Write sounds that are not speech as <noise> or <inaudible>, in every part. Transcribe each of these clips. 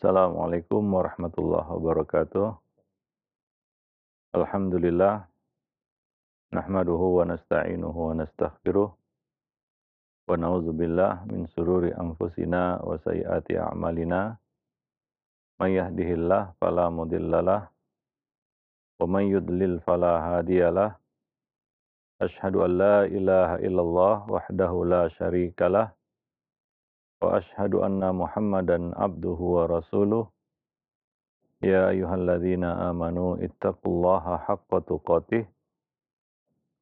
Assalamualaikum warahmatullahi wabarakatuh. Alhamdulillah. Nahmaduhu wa nasta'inuhu wa nastaghfiruh. Wa na'udzu min sururi anfusina wa sayyiati a'malina. May yahdihillah fala mudhillalah wa may yudlil fala hadiyalah. Ashhadu an la ilaha illallah wahdahu la syarikalah وأشهد أن محمدا عبده ورسوله يا أيها الذين آمنوا اتقوا الله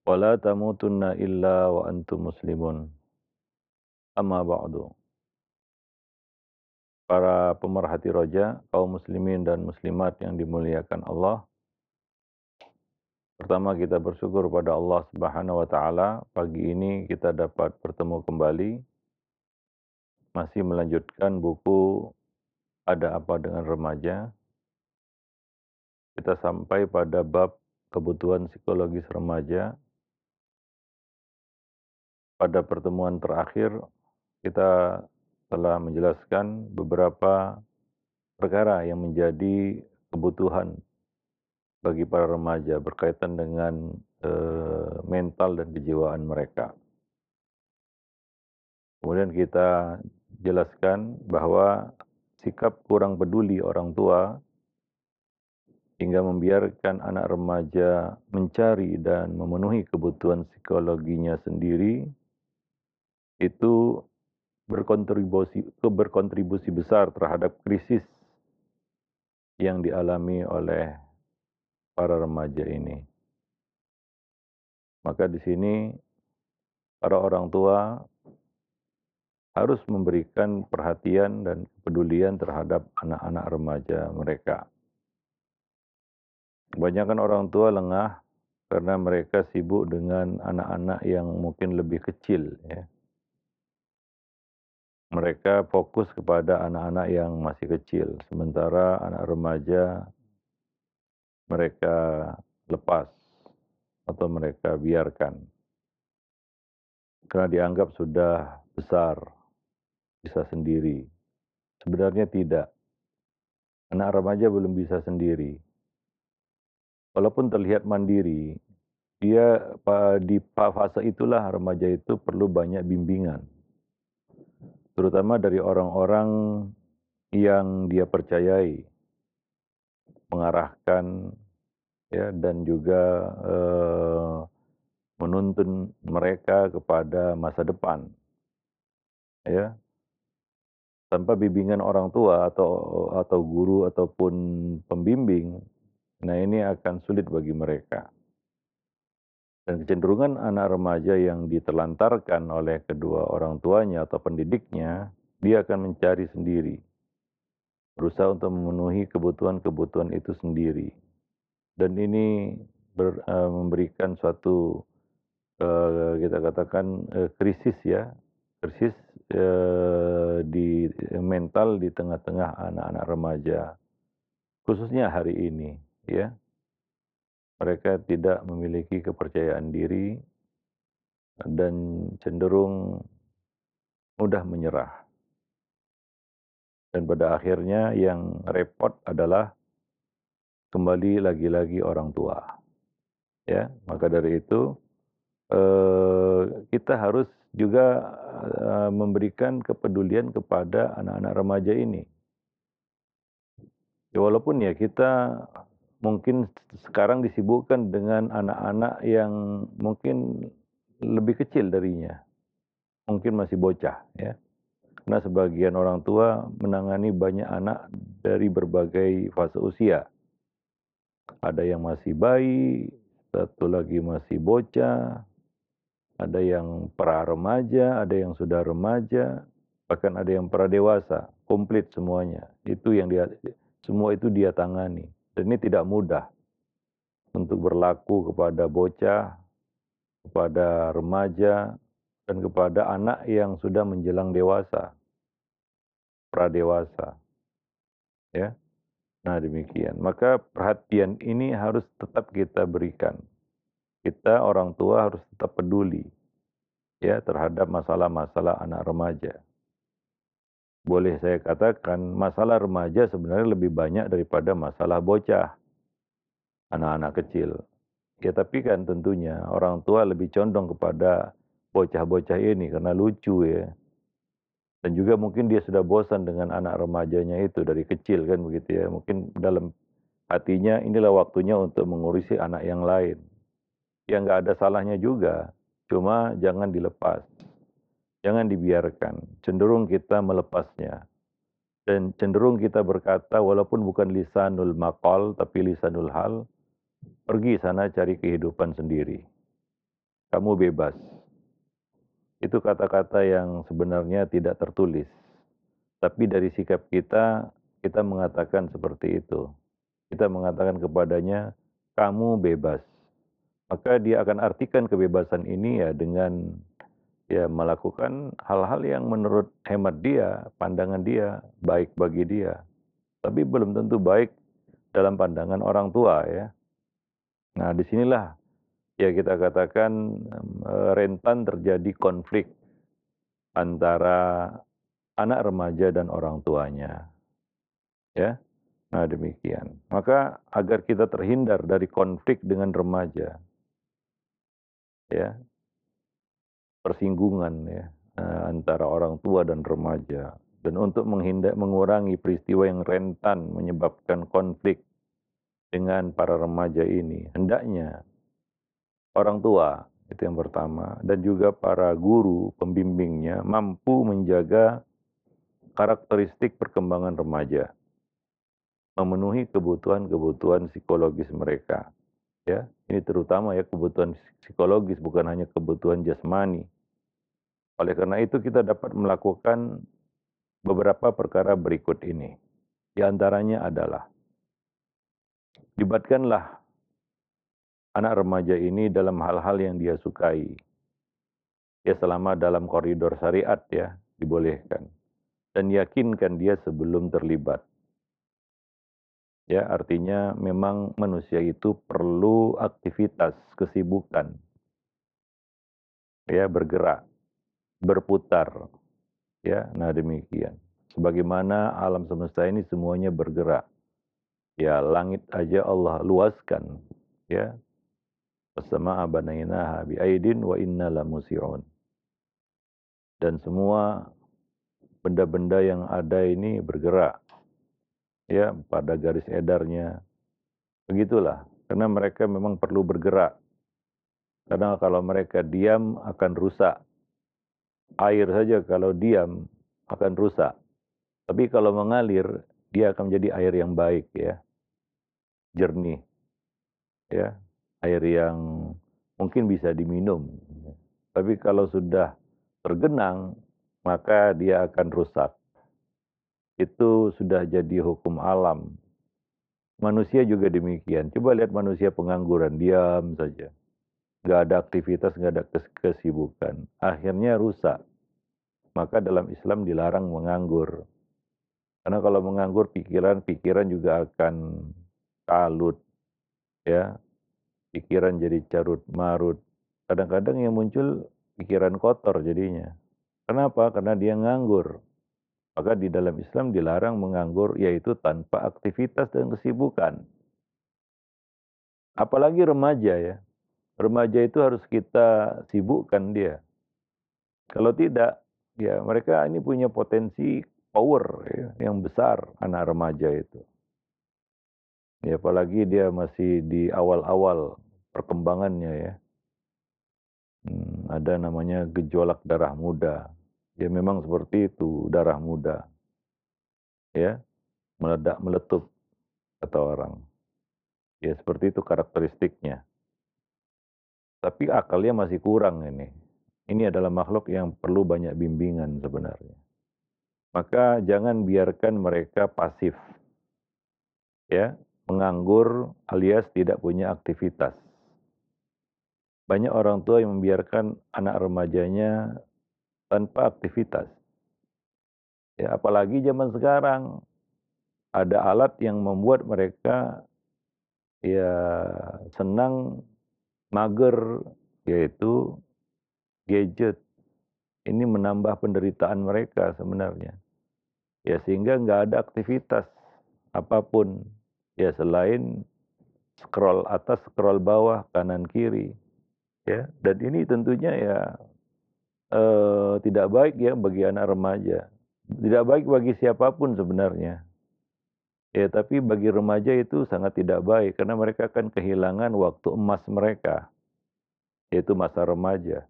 wa la ولا illa إلا وأنتم مسلمون أما ba'du Para pemerhati roja, kaum muslimin dan muslimat yang dimuliakan Allah, Pertama kita bersyukur pada Allah Subhanahu wa taala pagi ini kita dapat bertemu kembali masih melanjutkan buku Ada Apa Dengan Remaja. Kita sampai pada bab kebutuhan psikologis remaja. Pada pertemuan terakhir, kita telah menjelaskan beberapa perkara yang menjadi kebutuhan bagi para remaja berkaitan dengan e, mental dan kejiwaan mereka. Kemudian kita jelaskan bahwa sikap kurang peduli orang tua hingga membiarkan anak remaja mencari dan memenuhi kebutuhan psikologinya sendiri itu berkontribusi berkontribusi besar terhadap krisis yang dialami oleh para remaja ini. Maka di sini para orang tua harus memberikan perhatian dan kepedulian terhadap anak-anak remaja mereka. Kebanyakan orang tua lengah karena mereka sibuk dengan anak-anak yang mungkin lebih kecil. Ya. Mereka fokus kepada anak-anak yang masih kecil, sementara anak remaja mereka lepas atau mereka biarkan karena dianggap sudah besar bisa sendiri. Sebenarnya tidak. Anak remaja belum bisa sendiri. Walaupun terlihat mandiri, dia di fase itulah remaja itu perlu banyak bimbingan. Terutama dari orang-orang yang dia percayai, mengarahkan ya dan juga eh, menuntun mereka kepada masa depan. Ya, tanpa bimbingan orang tua atau atau guru ataupun pembimbing, nah ini akan sulit bagi mereka. Dan kecenderungan anak remaja yang ditelantarkan oleh kedua orang tuanya atau pendidiknya, dia akan mencari sendiri. Berusaha untuk memenuhi kebutuhan-kebutuhan itu sendiri. Dan ini ber, uh, memberikan suatu uh, kita katakan uh, krisis ya persis eh, di eh, mental di tengah-tengah anak-anak remaja khususnya hari ini ya mereka tidak memiliki kepercayaan diri dan cenderung mudah menyerah dan pada akhirnya yang repot adalah kembali lagi-lagi orang tua ya maka dari itu eh, kita harus juga eh, memberikan kepedulian kepada anak-anak remaja ini. Ya, walaupun ya kita mungkin sekarang disibukkan dengan anak-anak yang mungkin lebih kecil darinya. Mungkin masih bocah ya. Karena sebagian orang tua menangani banyak anak dari berbagai fase usia. Ada yang masih bayi, satu lagi masih bocah, ada yang pra remaja, ada yang sudah remaja, bahkan ada yang pra dewasa, komplit semuanya. Itu yang dia semua itu dia tangani. Dan ini tidak mudah untuk berlaku kepada bocah, kepada remaja, dan kepada anak yang sudah menjelang dewasa, pra dewasa. Ya. Nah, demikian. Maka perhatian ini harus tetap kita berikan kita orang tua harus tetap peduli ya terhadap masalah-masalah anak remaja. Boleh saya katakan masalah remaja sebenarnya lebih banyak daripada masalah bocah anak-anak kecil. Ya tapi kan tentunya orang tua lebih condong kepada bocah-bocah ini karena lucu ya. Dan juga mungkin dia sudah bosan dengan anak remajanya itu dari kecil kan begitu ya. Mungkin dalam hatinya inilah waktunya untuk mengurusi anak yang lain. Yang nggak ada salahnya juga. Cuma jangan dilepas. Jangan dibiarkan. Cenderung kita melepasnya. Dan cenderung kita berkata, walaupun bukan lisanul maqal, tapi lisanul hal, pergi sana cari kehidupan sendiri. Kamu bebas. Itu kata-kata yang sebenarnya tidak tertulis. Tapi dari sikap kita, kita mengatakan seperti itu. Kita mengatakan kepadanya, kamu bebas maka dia akan artikan kebebasan ini ya dengan ya melakukan hal-hal yang menurut hemat dia, pandangan dia baik bagi dia. Tapi belum tentu baik dalam pandangan orang tua ya. Nah, disinilah ya kita katakan eh, rentan terjadi konflik antara anak remaja dan orang tuanya. Ya. Nah, demikian. Maka agar kita terhindar dari konflik dengan remaja, ya persinggungan ya eh, antara orang tua dan remaja dan untuk menghindar mengurangi peristiwa yang rentan menyebabkan konflik dengan para remaja ini hendaknya orang tua itu yang pertama dan juga para guru pembimbingnya mampu menjaga karakteristik perkembangan remaja memenuhi kebutuhan-kebutuhan psikologis mereka ya ini terutama ya kebutuhan psikologis bukan hanya kebutuhan jasmani oleh karena itu kita dapat melakukan beberapa perkara berikut ini di antaranya adalah libatkanlah anak remaja ini dalam hal-hal yang dia sukai ya selama dalam koridor syariat ya dibolehkan dan yakinkan dia sebelum terlibat Ya, artinya memang manusia itu perlu aktivitas, kesibukan. Ya, bergerak, berputar. Ya, nah demikian. Sebagaimana alam semesta ini semuanya bergerak. Ya, langit aja Allah luaskan, ya. Wasama'a habi aidin wa inna la musiun Dan semua benda-benda yang ada ini bergerak ya pada garis edarnya. Begitulah, karena mereka memang perlu bergerak. Karena kalau mereka diam akan rusak. Air saja kalau diam akan rusak. Tapi kalau mengalir, dia akan menjadi air yang baik ya. Jernih. Ya, air yang mungkin bisa diminum. Tapi kalau sudah tergenang, maka dia akan rusak itu sudah jadi hukum alam. Manusia juga demikian. Coba lihat manusia pengangguran, diam saja. Nggak ada aktivitas, nggak ada kesibukan. Akhirnya rusak. Maka dalam Islam dilarang menganggur. Karena kalau menganggur pikiran-pikiran juga akan kalut. ya Pikiran jadi carut marut. Kadang-kadang yang muncul pikiran kotor jadinya. Kenapa? Karena dia nganggur maka di dalam Islam dilarang menganggur yaitu tanpa aktivitas dan kesibukan. Apalagi remaja ya. Remaja itu harus kita sibukkan dia. Kalau tidak, ya mereka ini punya potensi power ya, yang besar anak remaja itu. Ya, apalagi dia masih di awal-awal perkembangannya ya. Hmm, ada namanya gejolak darah muda. Ya memang seperti itu, darah muda. Ya, meledak meletup kata orang. Ya seperti itu karakteristiknya. Tapi akalnya masih kurang ini. Ini adalah makhluk yang perlu banyak bimbingan sebenarnya. Maka jangan biarkan mereka pasif. Ya, menganggur alias tidak punya aktivitas. Banyak orang tua yang membiarkan anak remajanya tanpa aktivitas. Ya, apalagi zaman sekarang ada alat yang membuat mereka ya senang mager yaitu gadget. Ini menambah penderitaan mereka sebenarnya. Ya sehingga nggak ada aktivitas apapun ya selain scroll atas, scroll bawah, kanan kiri. Ya, dan ini tentunya ya eh, tidak baik ya bagi anak remaja. Tidak baik bagi siapapun sebenarnya. Ya, tapi bagi remaja itu sangat tidak baik karena mereka akan kehilangan waktu emas mereka, yaitu masa remaja.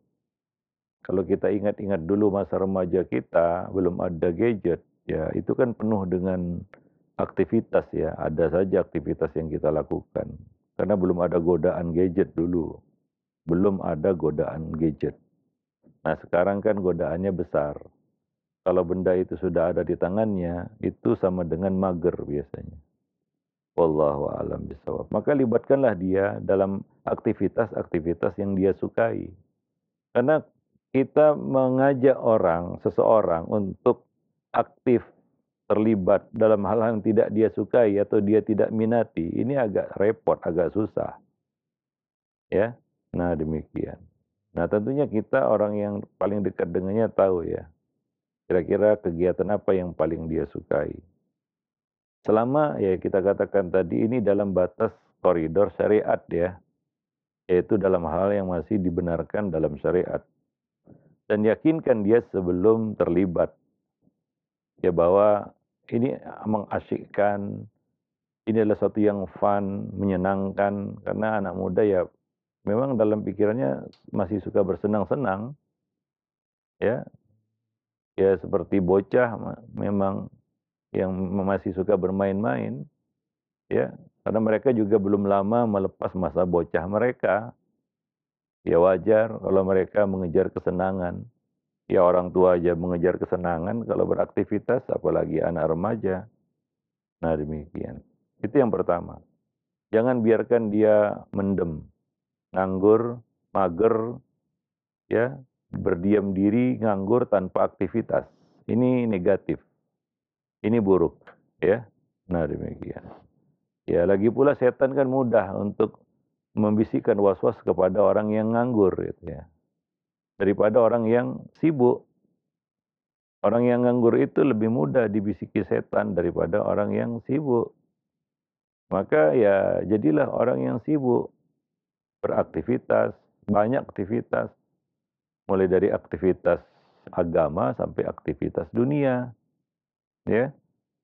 Kalau kita ingat-ingat dulu masa remaja kita belum ada gadget, ya itu kan penuh dengan aktivitas ya. Ada saja aktivitas yang kita lakukan karena belum ada godaan gadget dulu, belum ada godaan gadget. Nah sekarang kan godaannya besar. Kalau benda itu sudah ada di tangannya, itu sama dengan mager biasanya. Wallahu alam bisawab. Maka libatkanlah dia dalam aktivitas-aktivitas yang dia sukai. Karena kita mengajak orang, seseorang untuk aktif terlibat dalam hal yang tidak dia sukai atau dia tidak minati, ini agak repot, agak susah. Ya. Nah, demikian. Nah tentunya kita orang yang paling dekat dengannya tahu ya, kira-kira kegiatan apa yang paling dia sukai. Selama ya kita katakan tadi ini dalam batas koridor syariat ya, yaitu dalam hal yang masih dibenarkan dalam syariat. Dan yakinkan dia sebelum terlibat. Ya bahwa ini mengasyikkan, ini adalah sesuatu yang fun, menyenangkan, karena anak muda ya memang dalam pikirannya masih suka bersenang-senang. Ya. Ya seperti bocah memang yang masih suka bermain-main. Ya, karena mereka juga belum lama melepas masa bocah mereka. Ya wajar kalau mereka mengejar kesenangan. Ya orang tua aja mengejar kesenangan kalau beraktivitas, apalagi anak remaja. Nah demikian. Itu yang pertama. Jangan biarkan dia mendem nganggur, mager, ya, berdiam diri, nganggur tanpa aktivitas. Ini negatif. Ini buruk, ya. Nah, demikian. Ya, lagi pula setan kan mudah untuk membisikkan was-was kepada orang yang nganggur gitu ya. Daripada orang yang sibuk. Orang yang nganggur itu lebih mudah dibisiki setan daripada orang yang sibuk. Maka ya jadilah orang yang sibuk beraktivitas, banyak aktivitas, mulai dari aktivitas agama sampai aktivitas dunia. Ya.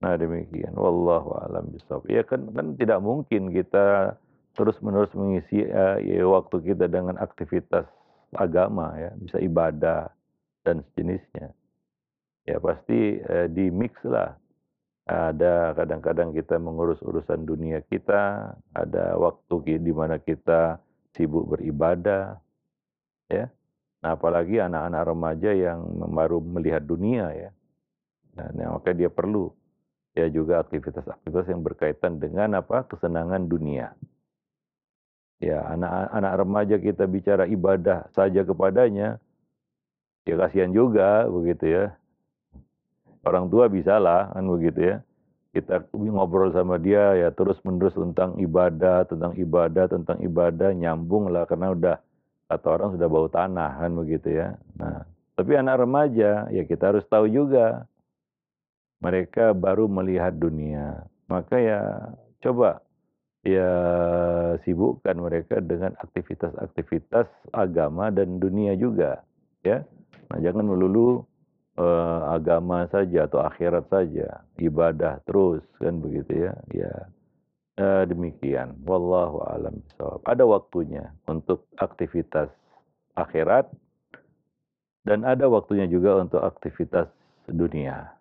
Nah, demikian. Wallahu a'lam bishawab. Ya kan kan tidak mungkin kita terus-menerus mengisi eh, ya, waktu kita dengan aktivitas agama ya, bisa ibadah dan sejenisnya. Ya pasti eh, di mix lah. Ada kadang-kadang kita mengurus urusan dunia kita, ada waktu di mana kita sibuk beribadah, ya. Nah, apalagi anak-anak remaja yang baru melihat dunia ya. Nah, nah maka dia perlu ya juga aktivitas-aktivitas yang berkaitan dengan apa? kesenangan dunia. Ya, anak-anak remaja kita bicara ibadah saja kepadanya, ya kasihan juga begitu ya. Orang tua bisa lah kan begitu ya kita ngobrol sama dia ya terus menerus tentang ibadah, tentang ibadah, tentang ibadah nyambung lah karena udah kata orang sudah bau tanah kan begitu ya. Nah, tapi anak remaja ya kita harus tahu juga mereka baru melihat dunia. Maka ya coba ya sibukkan mereka dengan aktivitas-aktivitas agama dan dunia juga ya. Nah, jangan melulu uh, agama saja atau akhirat saja, ibadah terus kan begitu ya. Ya uh, demikian. Wallahu a'lam Ada waktunya untuk aktivitas akhirat dan ada waktunya juga untuk aktivitas dunia.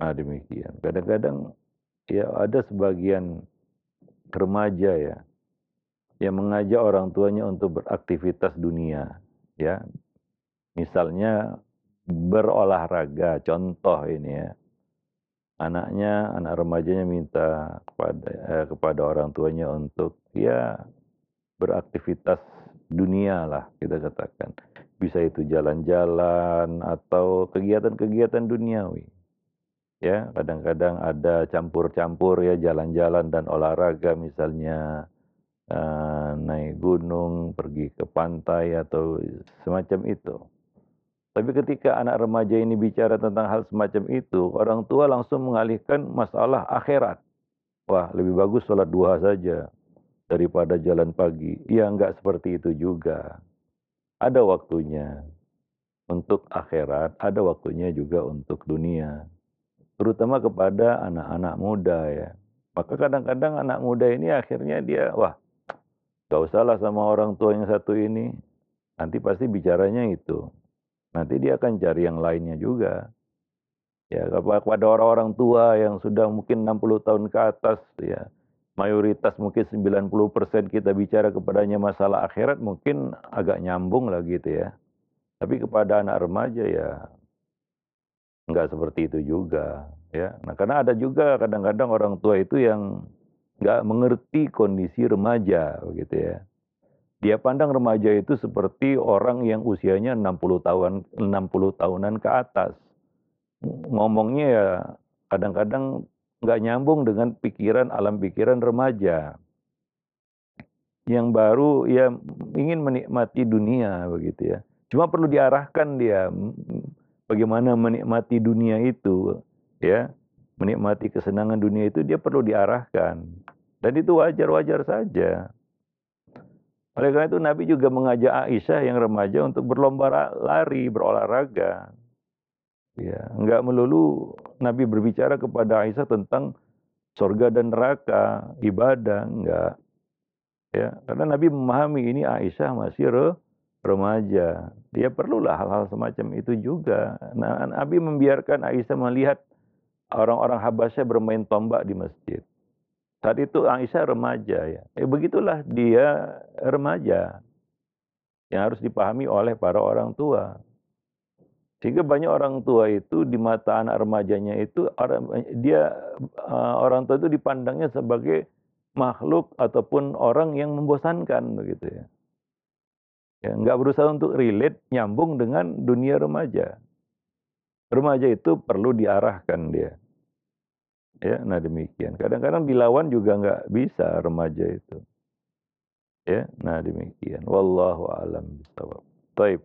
Nah, demikian. Kadang-kadang ya ada sebagian remaja ya yang mengajak orang tuanya untuk beraktivitas dunia ya misalnya berolahraga, contoh ini ya. Anaknya, anak remajanya minta kepada eh, kepada orang tuanya untuk ya beraktivitas dunia lah kita katakan. Bisa itu jalan-jalan atau kegiatan-kegiatan duniawi. Ya, kadang-kadang ada campur-campur ya jalan-jalan dan olahraga misalnya eh, naik gunung, pergi ke pantai atau semacam itu tapi ketika anak remaja ini bicara tentang hal semacam itu, orang tua langsung mengalihkan masalah akhirat. Wah, lebih bagus sholat duha saja daripada jalan pagi. Ya, enggak seperti itu juga. Ada waktunya untuk akhirat, ada waktunya juga untuk dunia. Terutama kepada anak-anak muda ya. Maka kadang-kadang anak muda ini akhirnya dia, wah, gak usahlah sama orang tua yang satu ini. Nanti pasti bicaranya itu nanti dia akan cari yang lainnya juga. Ya, kepada orang-orang tua yang sudah mungkin 60 tahun ke atas ya. Mayoritas mungkin 90% kita bicara kepadanya masalah akhirat mungkin agak nyambung lah gitu ya. Tapi kepada anak remaja ya nggak seperti itu juga ya. Nah, karena ada juga kadang-kadang orang tua itu yang nggak mengerti kondisi remaja begitu ya. Dia pandang remaja itu seperti orang yang usianya 60 tahun 60 tahunan ke atas. Ngomongnya ya kadang-kadang nggak nyambung dengan pikiran alam pikiran remaja yang baru ya ingin menikmati dunia begitu ya. Cuma perlu diarahkan dia bagaimana menikmati dunia itu ya, menikmati kesenangan dunia itu dia perlu diarahkan. Dan itu wajar-wajar saja. Oleh karena itu Nabi juga mengajak Aisyah yang remaja untuk berlomba lari, berolahraga. Ya, enggak melulu Nabi berbicara kepada Aisyah tentang surga dan neraka, ibadah, enggak. Ya, karena Nabi memahami ini Aisyah masih re remaja. Dia perlulah hal-hal semacam itu juga. Nah, Nabi membiarkan Aisyah melihat orang-orang Habasyah bermain tombak di masjid. Saat itu Aisyah remaja ya. Eh, begitulah dia remaja yang harus dipahami oleh para orang tua. Sehingga banyak orang tua itu di mata anak remajanya itu dia eh, orang tua itu dipandangnya sebagai makhluk ataupun orang yang membosankan begitu ya. ya nggak berusaha untuk relate nyambung dengan dunia remaja. Remaja itu perlu diarahkan dia. Ya, nah demikian. Kadang-kadang dilawan juga nggak bisa remaja itu. Ya, nah demikian. Wallahu alam bisawab. Taib.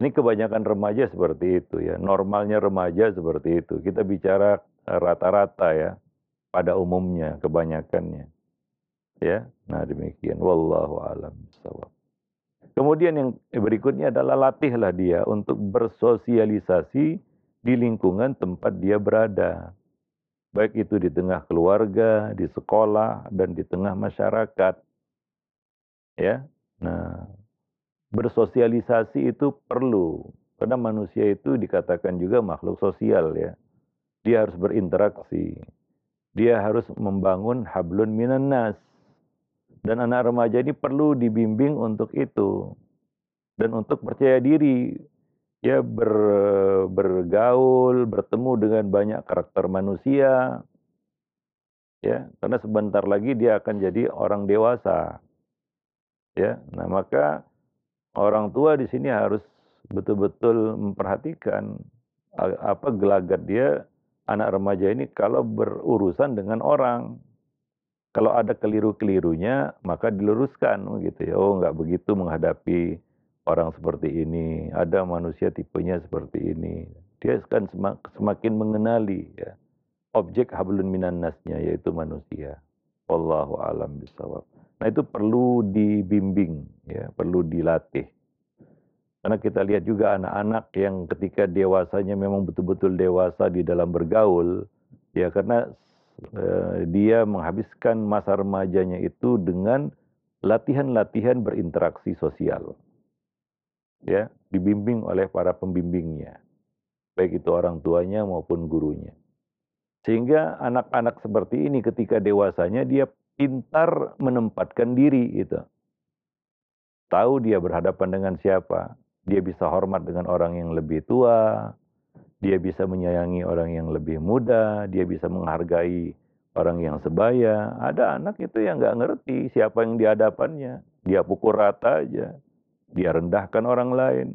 Ini kebanyakan remaja seperti itu ya. Normalnya remaja seperti itu. Kita bicara rata-rata ya. Pada umumnya, kebanyakannya. Ya, nah demikian. Wallahu alam bisawab. Kemudian yang berikutnya adalah latihlah dia untuk bersosialisasi di lingkungan tempat dia berada baik itu di tengah keluarga, di sekolah, dan di tengah masyarakat. Ya, nah bersosialisasi itu perlu karena manusia itu dikatakan juga makhluk sosial ya. Dia harus berinteraksi. Dia harus membangun hablun minan nas. Dan anak remaja ini perlu dibimbing untuk itu. Dan untuk percaya diri ya ber, bergaul, bertemu dengan banyak karakter manusia. Ya, karena sebentar lagi dia akan jadi orang dewasa. Ya, nah maka orang tua di sini harus betul-betul memperhatikan apa gelagat dia anak remaja ini kalau berurusan dengan orang. Kalau ada keliru-kelirunya maka diluruskan oh, gitu ya. Oh, nggak begitu menghadapi orang seperti ini, ada manusia tipenya seperti ini. Dia akan semakin mengenali ya, objek hablun minan nasnya yaitu manusia. Wallahu alam bisawab. Nah itu perlu dibimbing, ya, perlu dilatih. Karena kita lihat juga anak-anak yang ketika dewasanya memang betul-betul dewasa di dalam bergaul, ya karena eh, dia menghabiskan masa remajanya itu dengan latihan-latihan berinteraksi sosial ya dibimbing oleh para pembimbingnya baik itu orang tuanya maupun gurunya sehingga anak-anak seperti ini ketika dewasanya dia pintar menempatkan diri itu, tahu dia berhadapan dengan siapa dia bisa hormat dengan orang yang lebih tua dia bisa menyayangi orang yang lebih muda dia bisa menghargai orang yang sebaya ada anak itu yang nggak ngerti siapa yang dihadapannya, dia pukul rata aja dia rendahkan orang lain.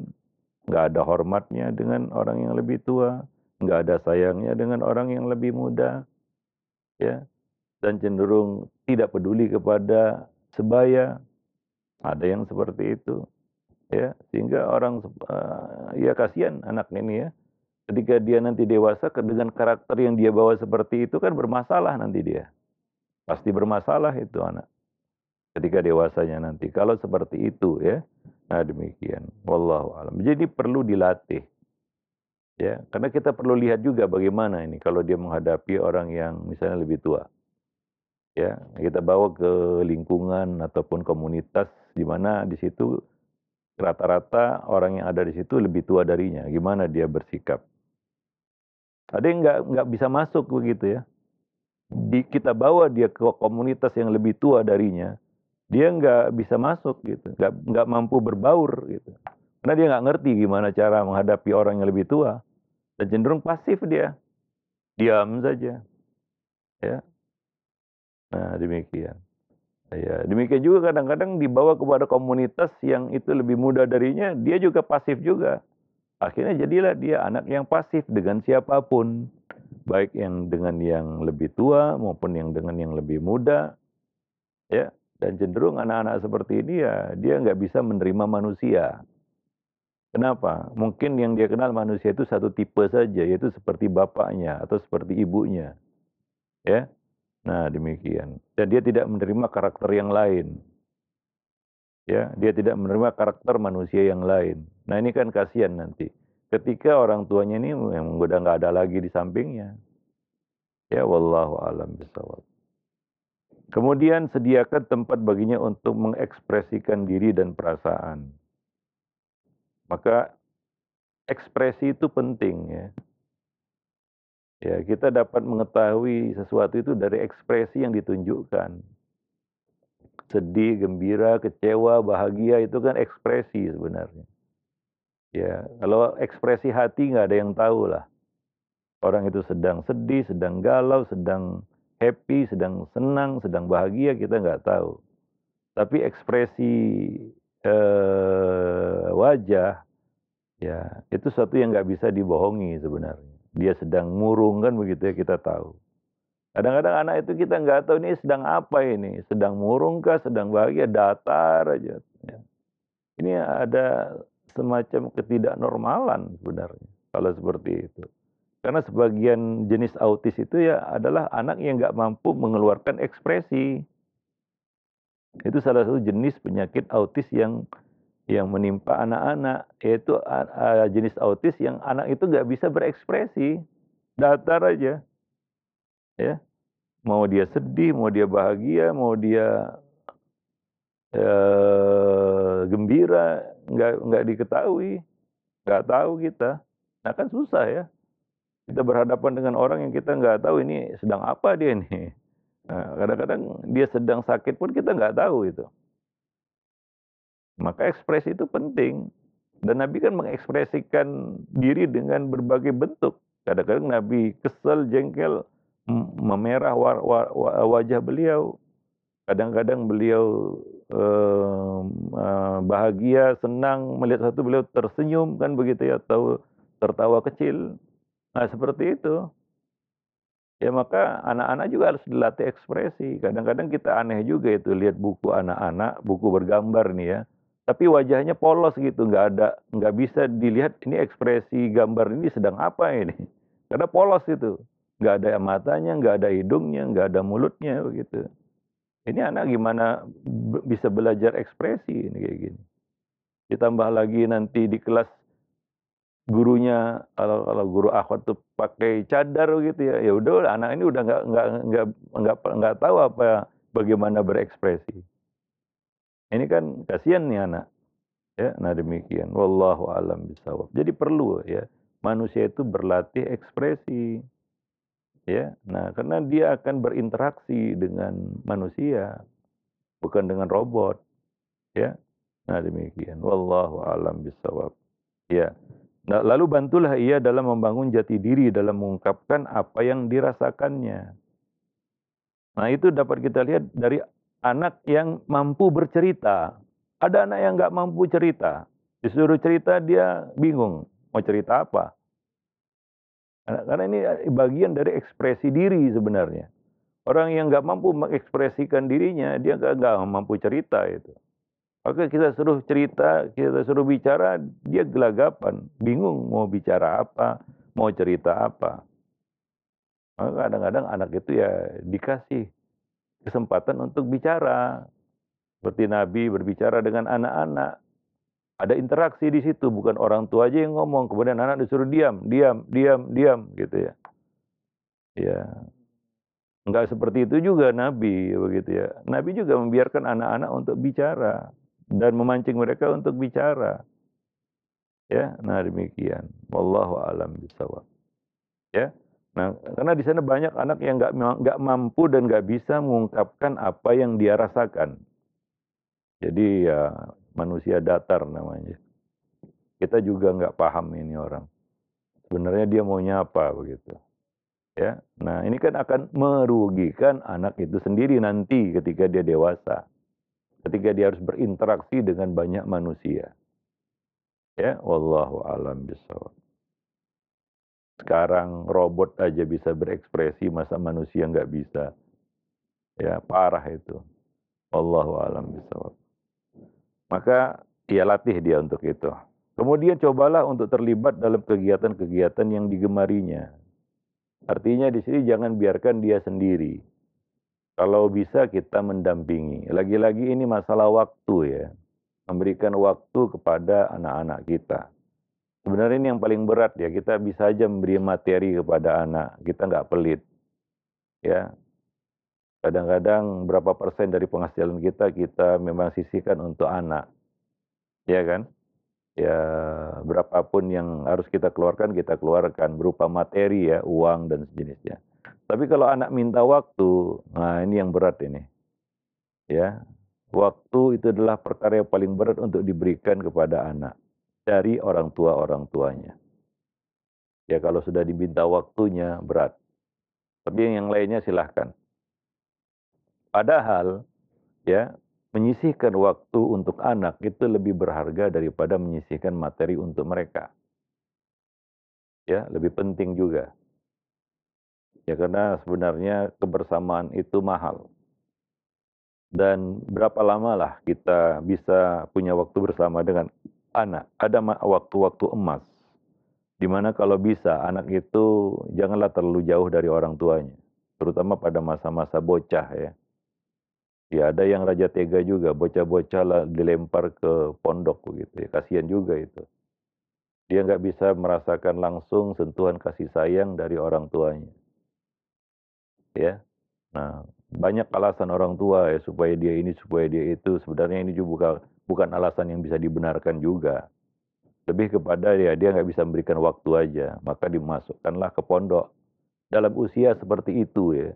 Nggak ada hormatnya dengan orang yang lebih tua. Nggak ada sayangnya dengan orang yang lebih muda. Ya. Dan cenderung tidak peduli kepada sebaya. Ada yang seperti itu. Ya, sehingga orang uh, ya kasihan anak ini ya. Ketika dia nanti dewasa dengan karakter yang dia bawa seperti itu kan bermasalah nanti dia. Pasti bermasalah itu anak ketika dewasanya nanti. Kalau seperti itu ya, Nah, demikian. Wallahu alam. Jadi perlu dilatih. Ya, karena kita perlu lihat juga bagaimana ini kalau dia menghadapi orang yang misalnya lebih tua. Ya, kita bawa ke lingkungan ataupun komunitas di mana di situ rata-rata orang yang ada di situ lebih tua darinya. Gimana dia bersikap? Ada yang nggak nggak bisa masuk begitu ya. Di, kita bawa dia ke komunitas yang lebih tua darinya, dia nggak bisa masuk gitu, nggak nggak mampu berbaur gitu, karena dia nggak ngerti gimana cara menghadapi orang yang lebih tua dan cenderung pasif dia, diam saja, ya. Nah demikian. Ya, demikian juga kadang-kadang dibawa kepada komunitas yang itu lebih muda darinya, dia juga pasif juga. Akhirnya jadilah dia anak yang pasif dengan siapapun, baik yang dengan yang lebih tua maupun yang dengan yang lebih muda. Ya, dan cenderung anak-anak seperti ini ya dia nggak bisa menerima manusia. Kenapa? Mungkin yang dia kenal manusia itu satu tipe saja, yaitu seperti bapaknya atau seperti ibunya. Ya, Nah, demikian. Dan dia tidak menerima karakter yang lain. Ya, dia tidak menerima karakter manusia yang lain. Nah, ini kan kasihan nanti. Ketika orang tuanya ini yang udah nggak ada lagi di sampingnya. Ya, wallahu alam bisawab. Kemudian sediakan tempat baginya untuk mengekspresikan diri dan perasaan. Maka ekspresi itu penting ya. Ya, kita dapat mengetahui sesuatu itu dari ekspresi yang ditunjukkan. Sedih, gembira, kecewa, bahagia itu kan ekspresi sebenarnya. Ya, kalau ekspresi hati nggak ada yang tahu lah. Orang itu sedang sedih, sedang galau, sedang happy, sedang senang, sedang bahagia kita nggak tahu. Tapi ekspresi eh, wajah ya itu satu yang nggak bisa dibohongi sebenarnya. Dia sedang murung kan begitu ya kita tahu. Kadang-kadang anak itu kita nggak tahu ini sedang apa ini, sedang murung kah, sedang bahagia, datar aja. Ya. Ini ada semacam ketidaknormalan sebenarnya kalau seperti itu. Karena sebagian jenis autis itu ya adalah anak yang nggak mampu mengeluarkan ekspresi. Itu salah satu jenis penyakit autis yang yang menimpa anak-anak, yaitu jenis autis yang anak itu nggak bisa berekspresi, datar aja, ya. Mau dia sedih, mau dia bahagia, mau dia uh, gembira, nggak nggak diketahui, nggak tahu kita. Nah kan susah ya. Kita berhadapan dengan orang yang kita nggak tahu ini sedang apa dia ini. Nah, kadang-kadang dia sedang sakit pun kita nggak tahu itu. Maka ekspresi itu penting. Dan Nabi kan mengekspresikan diri dengan berbagai bentuk. Kadang-kadang Nabi kesel, jengkel, memerah wajah beliau. Kadang-kadang beliau eh, bahagia, senang melihat satu beliau tersenyum kan begitu ya atau tertawa kecil. Nah, seperti itu. Ya maka anak-anak juga harus dilatih ekspresi. Kadang-kadang kita aneh juga itu lihat buku anak-anak, buku bergambar nih ya. Tapi wajahnya polos gitu, nggak ada, nggak bisa dilihat ini ekspresi gambar ini sedang apa ini. <laughs> Karena polos itu, nggak ada matanya, nggak ada hidungnya, nggak ada mulutnya begitu. Ini anak gimana bisa belajar ekspresi ini kayak gini. Ditambah lagi nanti di kelas gurunya kalau kalau guru akhwat tuh pakai cadar gitu ya ya udah anak ini udah nggak nggak nggak nggak nggak tahu apa bagaimana berekspresi ini kan kasihan nih anak ya nah demikian wallahu alam bisawab jadi perlu ya manusia itu berlatih ekspresi ya nah karena dia akan berinteraksi dengan manusia bukan dengan robot ya nah demikian wallahu alam bisawab ya Nah, lalu bantulah ia dalam membangun jati diri, dalam mengungkapkan apa yang dirasakannya. Nah, itu dapat kita lihat dari anak yang mampu bercerita. Ada anak yang nggak mampu cerita. Disuruh cerita, dia bingung. Mau cerita apa? Nah, karena ini bagian dari ekspresi diri sebenarnya. Orang yang nggak mampu mengekspresikan dirinya, dia nggak mampu cerita itu. Maka kita suruh cerita, kita suruh bicara, dia gelagapan, bingung mau bicara apa, mau cerita apa. Maka kadang-kadang anak itu ya dikasih kesempatan untuk bicara. Seperti Nabi berbicara dengan anak-anak. Ada interaksi di situ, bukan orang tua aja yang ngomong, kemudian anak disuruh diam, diam, diam, diam gitu ya. Ya. Enggak seperti itu juga Nabi begitu ya. Nabi juga membiarkan anak-anak untuk bicara dan memancing mereka untuk bicara. Ya, nah demikian. Wallahu alam bisawab. Ya. Nah, karena di sana banyak anak yang nggak nggak mampu dan nggak bisa mengungkapkan apa yang dia rasakan. Jadi ya manusia datar namanya. Kita juga nggak paham ini orang. Sebenarnya dia maunya apa begitu. Ya, nah ini kan akan merugikan anak itu sendiri nanti ketika dia dewasa ketika dia harus berinteraksi dengan banyak manusia. Ya, wallahu alam bisawab. Sekarang robot aja bisa berekspresi, masa manusia nggak bisa. Ya, parah itu. Wallahu alam bisawab. Maka ia ya latih dia untuk itu. Kemudian cobalah untuk terlibat dalam kegiatan-kegiatan yang digemarinya. Artinya di sini jangan biarkan dia sendiri. Kalau bisa kita mendampingi. Lagi-lagi ini masalah waktu ya. Memberikan waktu kepada anak-anak kita. Sebenarnya ini yang paling berat ya. Kita bisa aja memberi materi kepada anak. Kita nggak pelit. Ya, Kadang-kadang berapa persen dari penghasilan kita kita memang sisihkan untuk anak. Ya kan? Ya berapapun yang harus kita keluarkan kita keluarkan berupa materi ya, uang dan sejenisnya. Tapi kalau anak minta waktu, nah ini yang berat ini. Ya, waktu itu adalah perkara yang paling berat untuk diberikan kepada anak dari orang tua orang tuanya. Ya kalau sudah diminta waktunya berat. Tapi yang, yang lainnya silahkan. Padahal ya menyisihkan waktu untuk anak itu lebih berharga daripada menyisihkan materi untuk mereka. Ya, lebih penting juga. Ya karena sebenarnya kebersamaan itu mahal. Dan berapa lama lah kita bisa punya waktu bersama dengan anak. Ada waktu-waktu emas. Dimana kalau bisa anak itu janganlah terlalu jauh dari orang tuanya. Terutama pada masa-masa bocah ya. Ya ada yang raja tega juga, bocah-bocah lah dilempar ke pondok gitu ya. Kasihan juga itu. Dia nggak bisa merasakan langsung sentuhan kasih sayang dari orang tuanya ya. Nah, banyak alasan orang tua ya supaya dia ini supaya dia itu sebenarnya ini juga bukan bukan alasan yang bisa dibenarkan juga. Lebih kepada ya dia nggak bisa memberikan waktu aja, maka dimasukkanlah ke pondok dalam usia seperti itu ya.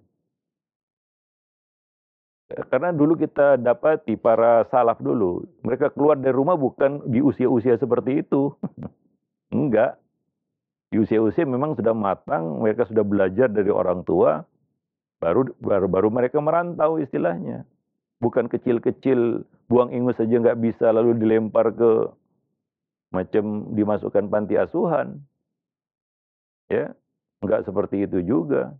Eh, karena dulu kita dapati para salaf dulu, mereka keluar dari rumah bukan di usia-usia seperti itu. <laughs> Enggak. Di usia-usia memang sudah matang, mereka sudah belajar dari orang tua, Baru, baru baru mereka merantau istilahnya. Bukan kecil-kecil buang ingus saja nggak bisa lalu dilempar ke macam dimasukkan panti asuhan. Ya, nggak seperti itu juga.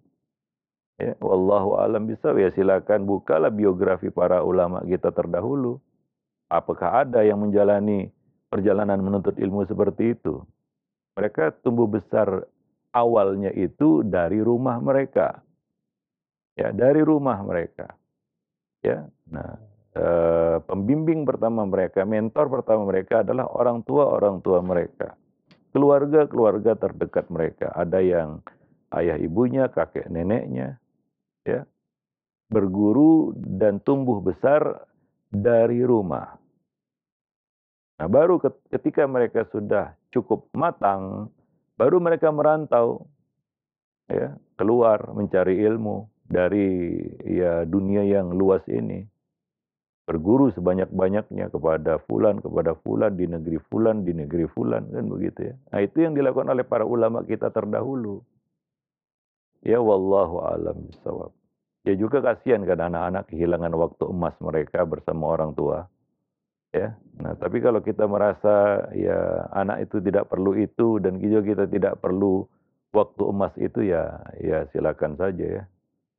Ya, wallahu alam bisa ya silakan bukalah biografi para ulama kita terdahulu. Apakah ada yang menjalani perjalanan menuntut ilmu seperti itu? Mereka tumbuh besar awalnya itu dari rumah mereka ya dari rumah mereka ya nah e, pembimbing pertama mereka mentor pertama mereka adalah orang tua orang tua mereka keluarga keluarga terdekat mereka ada yang ayah ibunya kakek neneknya ya berguru dan tumbuh besar dari rumah nah baru ketika mereka sudah cukup matang baru mereka merantau ya keluar mencari ilmu dari ya dunia yang luas ini berguru sebanyak-banyaknya kepada fulan kepada fulan di negeri fulan di negeri fulan kan begitu ya. Nah, itu yang dilakukan oleh para ulama kita terdahulu. Ya wallahu alam bisawab. Ya juga kasihan kan anak-anak kehilangan waktu emas mereka bersama orang tua. Ya. Nah, tapi kalau kita merasa ya anak itu tidak perlu itu dan juga kita tidak perlu waktu emas itu ya ya silakan saja ya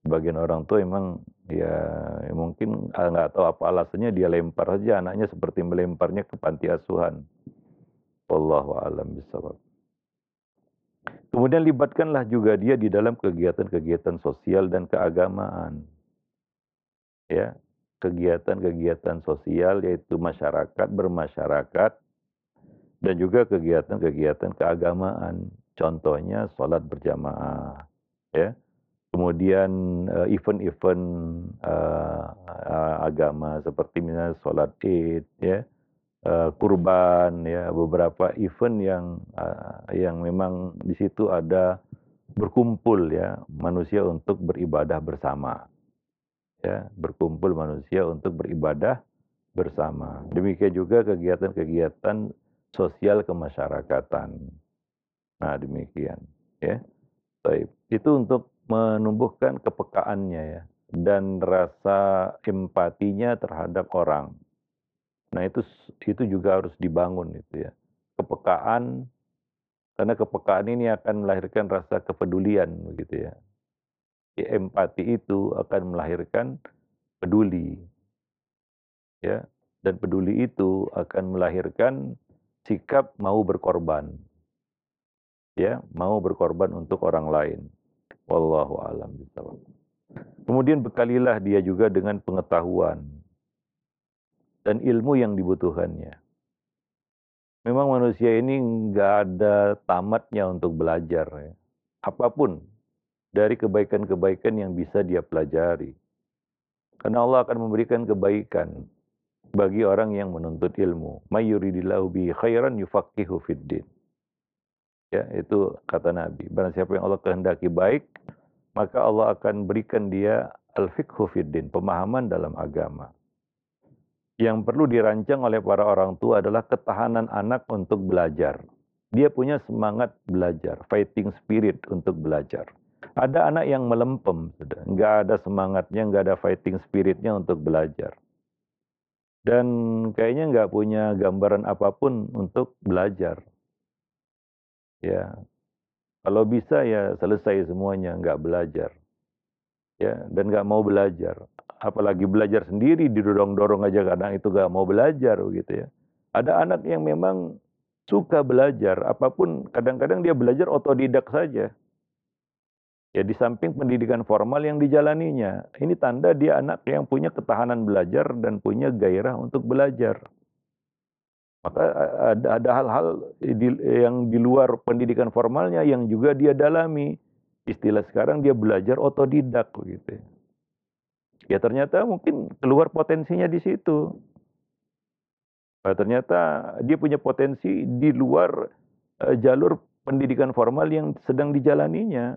sebagian orang tuh emang ya, ya mungkin ah, nggak tahu apa alasannya dia lempar saja anaknya seperti melemparnya ke panti asuhan. Wallahu a'lam Kemudian libatkanlah juga dia di dalam kegiatan-kegiatan sosial dan keagamaan. Ya, kegiatan-kegiatan sosial yaitu masyarakat bermasyarakat dan juga kegiatan-kegiatan keagamaan. Contohnya sholat berjamaah. Ya, Kemudian eh, event-event uh, uh, agama seperti misalnya sholat id, ya, uh, kurban, ya, beberapa event yang uh, yang memang di situ ada berkumpul ya manusia untuk beribadah bersama, ya berkumpul manusia untuk beribadah bersama. Demikian juga kegiatan-kegiatan sosial kemasyarakatan. Nah demikian, ya. Baik. Itu untuk menumbuhkan kepekaannya ya dan rasa empatinya terhadap orang. Nah, itu itu juga harus dibangun itu ya. Kepekaan karena kepekaan ini akan melahirkan rasa kepedulian begitu ya. ya empati itu akan melahirkan peduli. Ya, dan peduli itu akan melahirkan sikap mau berkorban. Ya, mau berkorban untuk orang lain. Wallahu alam bisawab. Kemudian bekalilah dia juga dengan pengetahuan dan ilmu yang dibutuhkannya. Memang manusia ini nggak ada tamatnya untuk belajar. Ya. Apapun dari kebaikan-kebaikan yang bisa dia pelajari. Karena Allah akan memberikan kebaikan bagi orang yang menuntut ilmu. Mayuridillahu bi khairan yufaqihu fiddin. Ya, itu kata Nabi. Barang siapa yang Allah kehendaki baik, maka Allah akan berikan dia al-fiqhu fiddin, pemahaman dalam agama. Yang perlu dirancang oleh para orang tua adalah ketahanan anak untuk belajar. Dia punya semangat belajar, fighting spirit untuk belajar. Ada anak yang melempem, nggak ada semangatnya, nggak ada fighting spiritnya untuk belajar. Dan kayaknya nggak punya gambaran apapun untuk belajar. Ya, kalau bisa ya selesai semuanya, nggak belajar. Ya, dan nggak mau belajar. Apalagi belajar sendiri, didorong-dorong aja kadang itu nggak mau belajar gitu ya. Ada anak yang memang suka belajar, apapun kadang-kadang dia belajar otodidak saja. Ya di samping pendidikan formal yang dijalaninya. Ini tanda dia anak yang punya ketahanan belajar dan punya gairah untuk belajar. Maka ada hal-hal yang di luar pendidikan formalnya yang juga dia dalami. Istilah sekarang dia belajar otodidak gitu. Ya ternyata mungkin keluar potensinya di situ. Nah, ternyata dia punya potensi di luar e, jalur pendidikan formal yang sedang dijalaninya.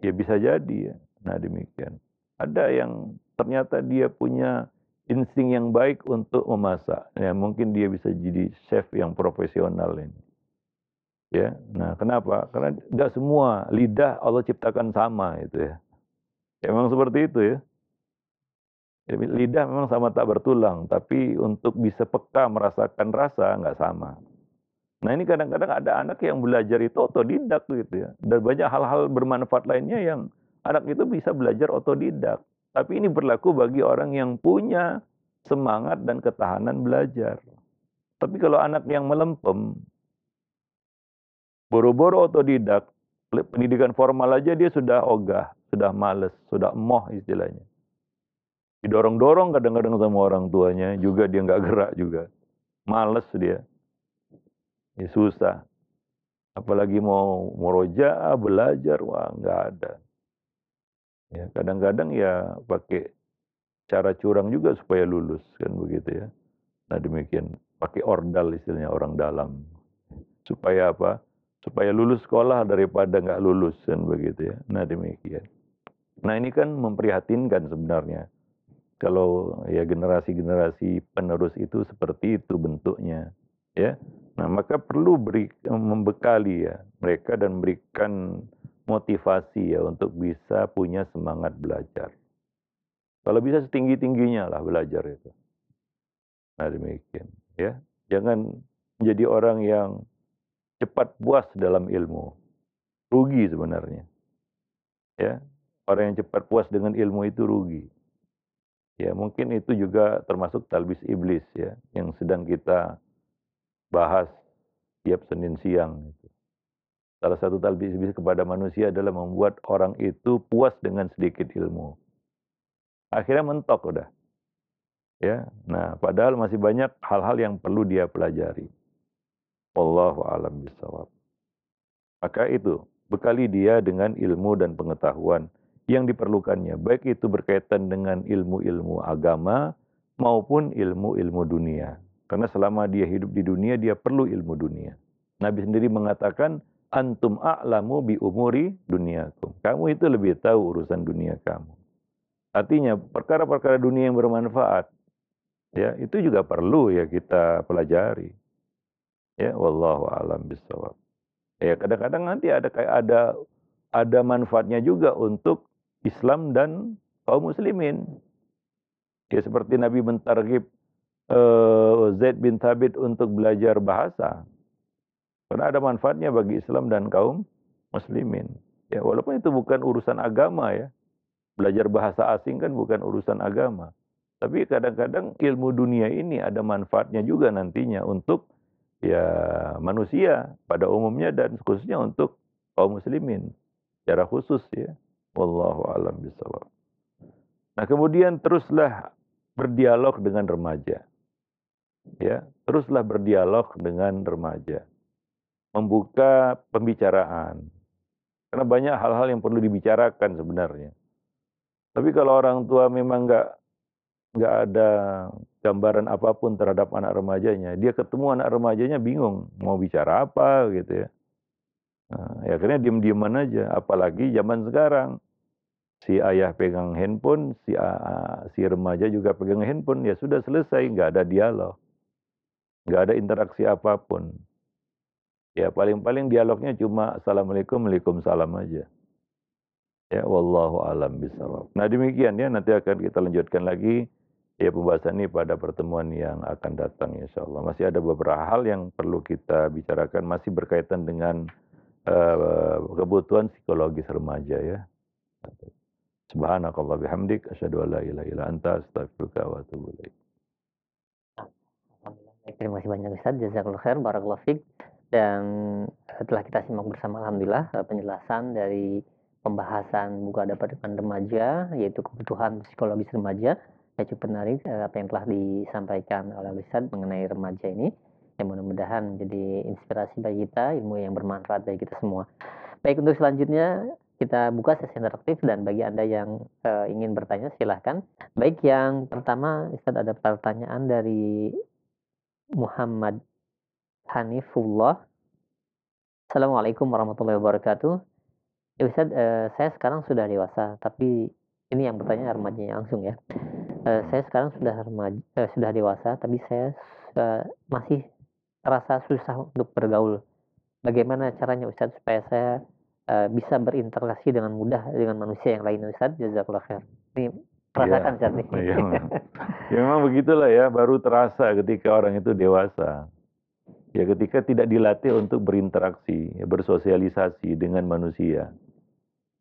Ya bisa jadi Nah demikian. Ada yang ternyata dia punya insting yang baik untuk memasak. Ya, mungkin dia bisa jadi chef yang profesional ini. Ya, nah kenapa? Karena tidak semua lidah Allah ciptakan sama itu ya. ya. Memang seperti itu ya. ya. Lidah memang sama tak bertulang, tapi untuk bisa peka merasakan rasa nggak sama. Nah ini kadang-kadang ada anak yang belajar itu otodidak gitu ya. Dan banyak hal-hal bermanfaat lainnya yang anak itu bisa belajar otodidak. Tapi ini berlaku bagi orang yang punya semangat dan ketahanan belajar. Tapi kalau anak yang melempem, boro-boro otodidak, pendidikan formal aja dia sudah ogah, sudah males, sudah moh istilahnya. Didorong-dorong kadang-kadang sama orang tuanya, juga dia nggak gerak juga. Males dia. Ya, susah. Apalagi mau roja belajar, wah nggak ada. Ya, kadang-kadang ya pakai cara curang juga supaya lulus kan begitu ya. Nah demikian pakai ordal istilahnya orang dalam supaya apa? Supaya lulus sekolah daripada nggak lulus kan begitu ya. Nah demikian. Nah ini kan memprihatinkan sebenarnya kalau ya generasi-generasi penerus itu seperti itu bentuknya ya nah maka perlu beri, membekali ya mereka dan berikan motivasi ya untuk bisa punya semangat belajar. Kalau bisa setinggi-tingginya lah belajar itu. Nah demikian ya. Jangan menjadi orang yang cepat puas dalam ilmu. Rugi sebenarnya. Ya, orang yang cepat puas dengan ilmu itu rugi. Ya, mungkin itu juga termasuk talbis iblis ya yang sedang kita bahas tiap Senin siang gitu. Salah satu talbis iblis kepada manusia adalah membuat orang itu puas dengan sedikit ilmu. Akhirnya mentok udah. Ya, nah padahal masih banyak hal-hal yang perlu dia pelajari. Wallahu alam bisawab. Maka itu, bekali dia dengan ilmu dan pengetahuan yang diperlukannya, baik itu berkaitan dengan ilmu-ilmu agama maupun ilmu-ilmu dunia. Karena selama dia hidup di dunia, dia perlu ilmu dunia. Nabi sendiri mengatakan, antum a'lamu bi umuri dunyakum. Kamu itu lebih tahu urusan dunia kamu. Artinya perkara-perkara dunia yang bermanfaat ya itu juga perlu ya kita pelajari. Ya wallahu alam bisawab. Ya kadang-kadang nanti ada kayak ada ada manfaatnya juga untuk Islam dan kaum muslimin. Ya seperti Nabi mentargib eh, Zaid bin Thabit untuk belajar bahasa. Karena ada manfaatnya bagi Islam dan kaum muslimin. Ya, walaupun itu bukan urusan agama ya. Belajar bahasa asing kan bukan urusan agama. Tapi kadang-kadang ilmu dunia ini ada manfaatnya juga nantinya untuk ya manusia pada umumnya dan khususnya untuk kaum muslimin secara khusus ya. Wallahu alam bisawab. Nah, kemudian teruslah berdialog dengan remaja. Ya, teruslah berdialog dengan remaja membuka pembicaraan. Karena banyak hal-hal yang perlu dibicarakan sebenarnya. Tapi kalau orang tua memang nggak nggak ada gambaran apapun terhadap anak remajanya, dia ketemu anak remajanya bingung mau bicara apa gitu ya. Nah, ya akhirnya diem-dieman aja, apalagi zaman sekarang si ayah pegang handphone, si uh, si remaja juga pegang handphone, ya sudah selesai, nggak ada dialog, nggak ada interaksi apapun. Ya paling-paling dialognya cuma assalamualaikum, waalaikumsalam aja. Ya wallahu alam bisawab. Nah demikian ya nanti akan kita lanjutkan lagi ya pembahasan ini pada pertemuan yang akan datang insya Allah. Masih ada beberapa hal yang perlu kita bicarakan masih berkaitan dengan uh, kebutuhan psikologis remaja ya. Subhanakallah bihamdik asyhadu an la ilaha illa anta astaghfiruka wa atubu ilaik. Terima kasih banyak Ustaz. Jazakallahu khair. Barakallahu fiik dan setelah kita simak bersama alhamdulillah eh, penjelasan dari pembahasan buka dapat depan remaja yaitu kebutuhan psikologis remaja saya cukup menarik eh, apa yang telah disampaikan oleh Ustadz mengenai remaja ini yang mudah-mudahan menjadi inspirasi bagi kita ilmu yang bermanfaat bagi kita semua baik untuk selanjutnya kita buka sesi interaktif dan bagi Anda yang e, ingin bertanya silahkan. Baik yang pertama Ustaz ada pertanyaan dari Muhammad Hanifullah. Assalamualaikum warahmatullahi wabarakatuh. Ya, Ustaz, eh, saya sekarang sudah dewasa, tapi ini yang bertanya remaja langsung ya. Eh, saya sekarang sudah remaja, eh, sudah dewasa, tapi saya eh, masih rasa susah untuk bergaul. Bagaimana caranya Ustaz supaya saya eh, bisa berinteraksi dengan mudah dengan manusia yang lain Ustaz? Jazakallah khair. Ini perasaan ya, Ustaz Ya, ya <laughs> memang begitulah ya, baru terasa ketika orang itu dewasa. Ya ketika tidak dilatih untuk berinteraksi, ya, bersosialisasi dengan manusia.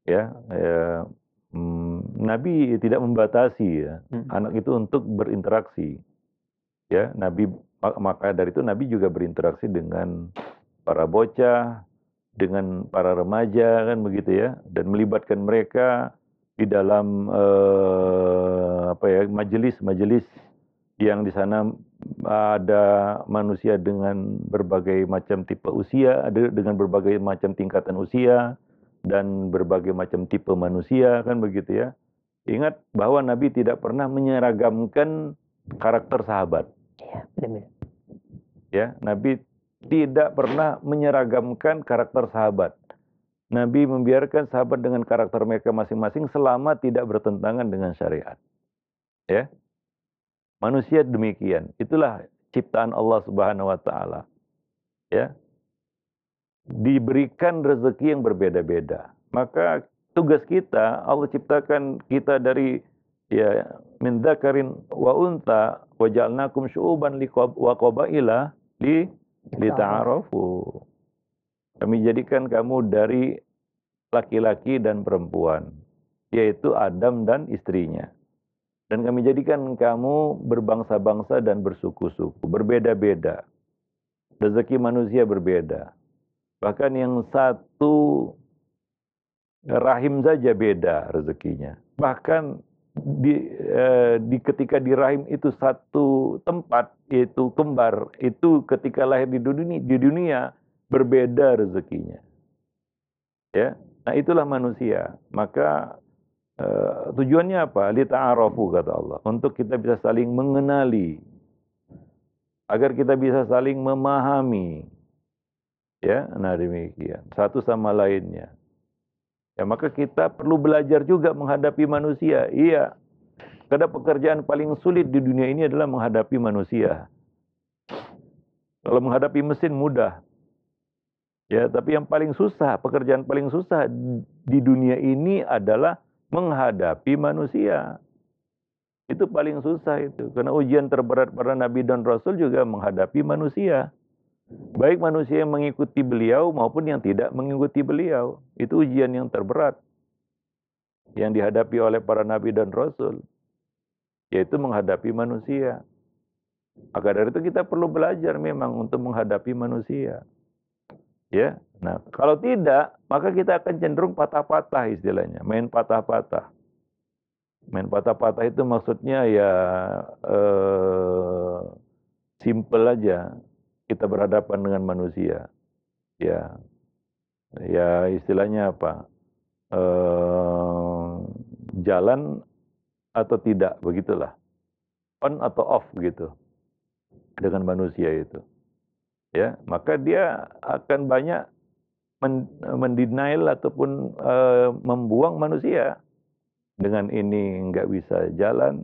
Ya, ya hmm, Nabi tidak membatasi ya hmm. anak itu untuk berinteraksi. Ya, Nabi maka dari itu Nabi juga berinteraksi dengan para bocah, dengan para remaja kan begitu ya dan melibatkan mereka di dalam eh, apa ya majelis-majelis yang di sana ada manusia dengan berbagai macam tipe usia, dengan berbagai macam tingkatan usia dan berbagai macam tipe manusia kan begitu ya. Ingat bahwa Nabi tidak pernah menyeragamkan karakter sahabat. Ya, Ya, Nabi tidak pernah menyeragamkan karakter sahabat. Nabi membiarkan sahabat dengan karakter mereka masing-masing selama tidak bertentangan dengan syariat. Ya. Manusia demikian. Itulah ciptaan Allah Subhanahu wa taala. Ya. Diberikan rezeki yang berbeda-beda. Maka tugas kita Allah ciptakan kita dari ya min dzakarin wa unta wa ja'alnakum syu'uban wa qabaila li lita'arafu. Kami jadikan kamu dari laki-laki dan perempuan, yaitu Adam dan istrinya. Dan kami jadikan kamu berbangsa-bangsa dan bersuku-suku, berbeda-beda. Rezeki manusia berbeda. Bahkan yang satu rahim saja beda rezekinya. Bahkan di, eh, di ketika di rahim itu satu tempat yaitu kembar itu ketika lahir di dunia di dunia berbeda rezekinya. Ya, nah itulah manusia. Maka Eh, tujuannya apa? Lita'arafu kata Allah. Untuk kita bisa saling mengenali. Agar kita bisa saling memahami. Ya, nah demikian. Satu sama lainnya. Ya, maka kita perlu belajar juga menghadapi manusia. Iya. Karena pekerjaan paling sulit di dunia ini adalah menghadapi manusia. Kalau menghadapi mesin mudah. Ya, tapi yang paling susah, pekerjaan paling susah di dunia ini adalah menghadapi manusia. Itu paling susah itu. Karena ujian terberat para nabi dan rasul juga menghadapi manusia. Baik manusia yang mengikuti beliau maupun yang tidak mengikuti beliau. Itu ujian yang terberat. Yang dihadapi oleh para nabi dan rasul. Yaitu menghadapi manusia. Agar dari itu kita perlu belajar memang untuk menghadapi manusia. Ya, Nah, kalau tidak, maka kita akan cenderung patah-patah istilahnya, main patah-patah. Main patah-patah itu maksudnya ya eh, simple aja. Kita berhadapan dengan manusia. Ya, ya istilahnya apa? Eh, jalan atau tidak, begitulah. On atau off gitu dengan manusia itu. Ya, maka dia akan banyak Eh, mendenial ataupun eh, membuang manusia. Dengan ini nggak bisa jalan,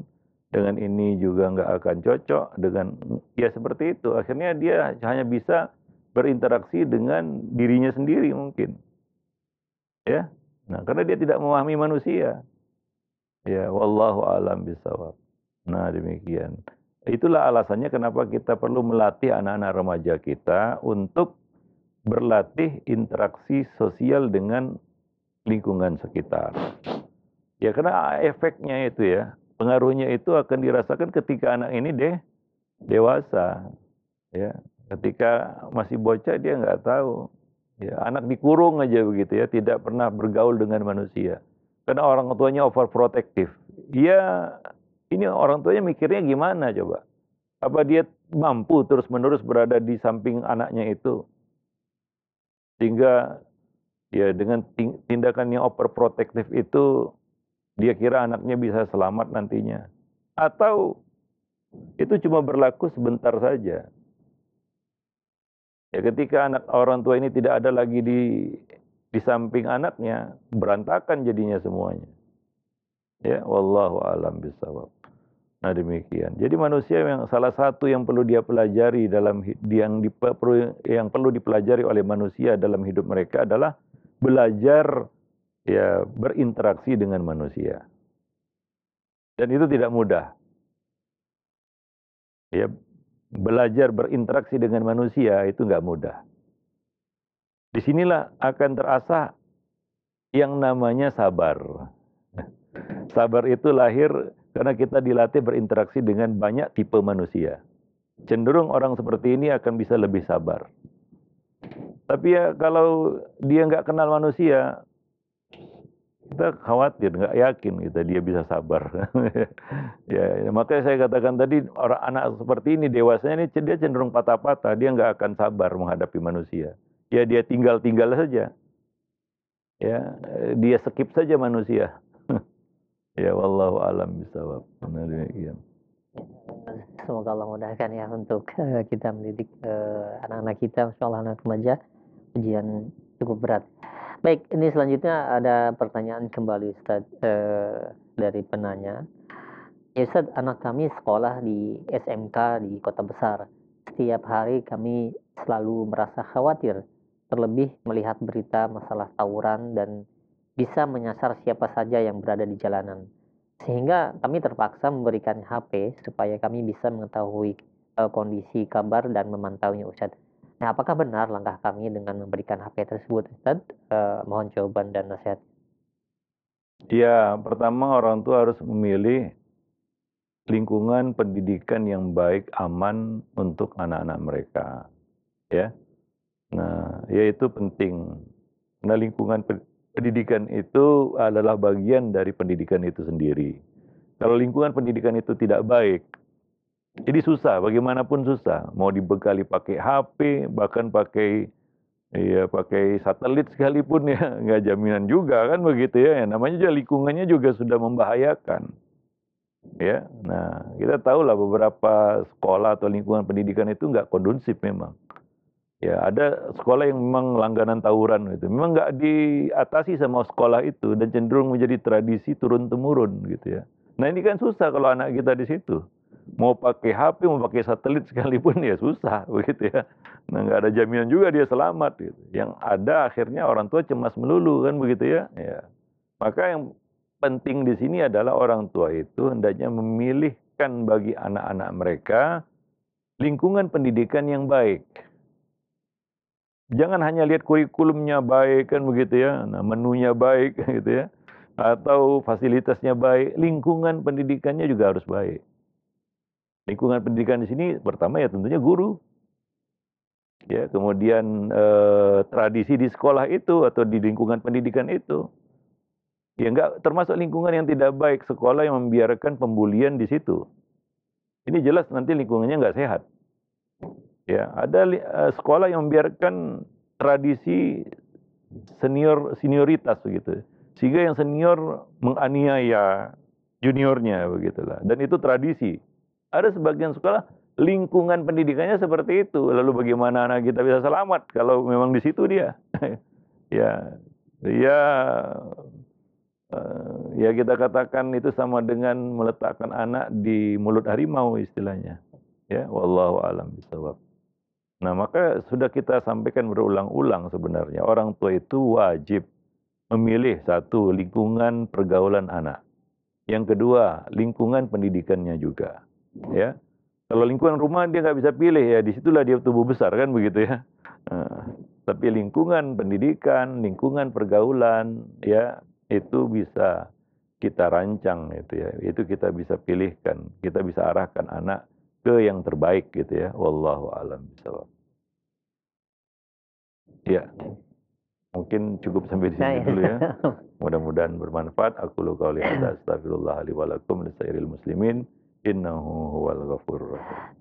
dengan ini juga nggak akan cocok, dengan ya seperti itu. Akhirnya dia hanya bisa berinteraksi dengan dirinya sendiri mungkin. Ya, nah karena dia tidak memahami manusia. Ya, wallahu alam bisawab. Nah demikian. Itulah alasannya kenapa kita perlu melatih anak-anak remaja kita untuk berlatih interaksi sosial dengan lingkungan sekitar. Ya karena efeknya itu ya, pengaruhnya itu akan dirasakan ketika anak ini deh dewasa. Ya, ketika masih bocah dia nggak tahu. Ya, anak dikurung aja begitu ya, tidak pernah bergaul dengan manusia. Karena orang tuanya overprotective. Dia ini orang tuanya mikirnya gimana coba? Apa dia mampu terus-menerus berada di samping anaknya itu? Sehingga ya dengan tindakan yang overprotective itu dia kira anaknya bisa selamat nantinya. Atau itu cuma berlaku sebentar saja. Ya ketika anak orang tua ini tidak ada lagi di di samping anaknya, berantakan jadinya semuanya. Ya, wallahu alam bisawab. Nah demikian. Jadi manusia yang salah satu yang perlu dia pelajari dalam yang perlu yang perlu dipelajari oleh manusia dalam hidup mereka adalah belajar ya berinteraksi dengan manusia. Dan itu tidak mudah. Ya belajar berinteraksi dengan manusia itu nggak mudah. Disinilah akan terasa yang namanya sabar. Sabar itu lahir karena kita dilatih berinteraksi dengan banyak tipe manusia. Cenderung orang seperti ini akan bisa lebih sabar. Tapi ya kalau dia nggak kenal manusia, kita khawatir, nggak yakin kita gitu, dia bisa sabar. <laughs> ya, makanya saya katakan tadi orang anak seperti ini dewasanya ini dia cenderung patah-patah, dia nggak akan sabar menghadapi manusia. Ya dia tinggal-tinggal saja. Ya, dia skip saja manusia. Ya wallahu alam bisawab. Benar ya, iya. Semoga Allah mudahkan ya untuk eh, kita mendidik anak eh, anak-anak kita, sekolah anak remaja ujian cukup berat. Baik, ini selanjutnya ada pertanyaan kembali Ustaz uh, dari penanya. Ya Ustaz, anak kami sekolah di SMK di kota besar. Setiap hari kami selalu merasa khawatir, terlebih melihat berita masalah tawuran dan bisa menyasar siapa saja yang berada di jalanan. Sehingga kami terpaksa memberikan HP supaya kami bisa mengetahui uh, kondisi kabar dan memantaunya Ustadz. Nah, apakah benar langkah kami dengan memberikan HP tersebut Ustaz? Uh, eh, mohon jawaban dan nasihat. Ya, pertama orang tua harus memilih lingkungan pendidikan yang baik, aman untuk anak-anak mereka. Ya. Nah, yaitu penting. Nah, lingkungan pendidikan itu adalah bagian dari pendidikan itu sendiri. Kalau lingkungan pendidikan itu tidak baik, jadi susah, bagaimanapun susah. Mau dibekali pakai HP, bahkan pakai ya pakai satelit sekalipun ya, <laughs> nggak jaminan juga kan begitu ya. Namanya juga lingkungannya juga sudah membahayakan. Ya, nah kita tahu lah beberapa sekolah atau lingkungan pendidikan itu nggak kondusif memang. Ya, ada sekolah yang memang langganan tawuran gitu. Memang nggak diatasi sama sekolah itu dan cenderung menjadi tradisi turun temurun gitu ya. Nah ini kan susah kalau anak kita di situ. Mau pakai HP, mau pakai satelit <laughs> sekalipun ya susah begitu ya. Nah nggak ada jaminan juga dia selamat gitu. Yang ada akhirnya orang tua cemas melulu kan begitu ya. ya. Maka yang penting di sini adalah orang tua itu hendaknya memilihkan bagi anak-anak mereka lingkungan pendidikan yang baik Jangan hanya lihat kurikulumnya baik kan begitu ya, nah, menunya baik <laughs> gitu ya, atau fasilitasnya baik, lingkungan pendidikannya juga harus baik. Lingkungan pendidikan di sini pertama ya tentunya guru, ya kemudian eh, tradisi di sekolah itu atau di lingkungan pendidikan itu, ya enggak termasuk lingkungan yang tidak baik sekolah yang membiarkan pembulian di situ. Ini jelas nanti lingkungannya nggak sehat. Ya, ada uh, sekolah yang membiarkan tradisi senior senioritas begitu. Sehingga yang senior menganiaya juniornya begitulah. Dan itu tradisi. Ada sebagian sekolah lingkungan pendidikannya seperti itu. Lalu bagaimana anak kita bisa selamat kalau memang di situ dia? <laughs> ya, ya, uh, ya kita katakan itu sama dengan meletakkan anak di mulut harimau istilahnya. Ya, wallahu alam bisawab. Nah, maka sudah kita sampaikan berulang-ulang sebenarnya, orang tua itu wajib memilih satu lingkungan pergaulan anak. Yang kedua, lingkungan pendidikannya juga, ya. Kalau lingkungan rumah dia nggak bisa pilih ya, disitulah dia tumbuh besar kan begitu ya. tapi lingkungan pendidikan, lingkungan pergaulan, ya itu bisa kita rancang itu ya, itu kita bisa pilihkan, kita bisa arahkan anak ke yang terbaik gitu ya. Wallahu alam bishawab. Ya. Mungkin cukup sampai di sini dulu ya. <laughs> Mudah-mudahan bermanfaat. Aku lu qauli hadza iya. astaghfirullah li wa lakum muslimin innahu huwal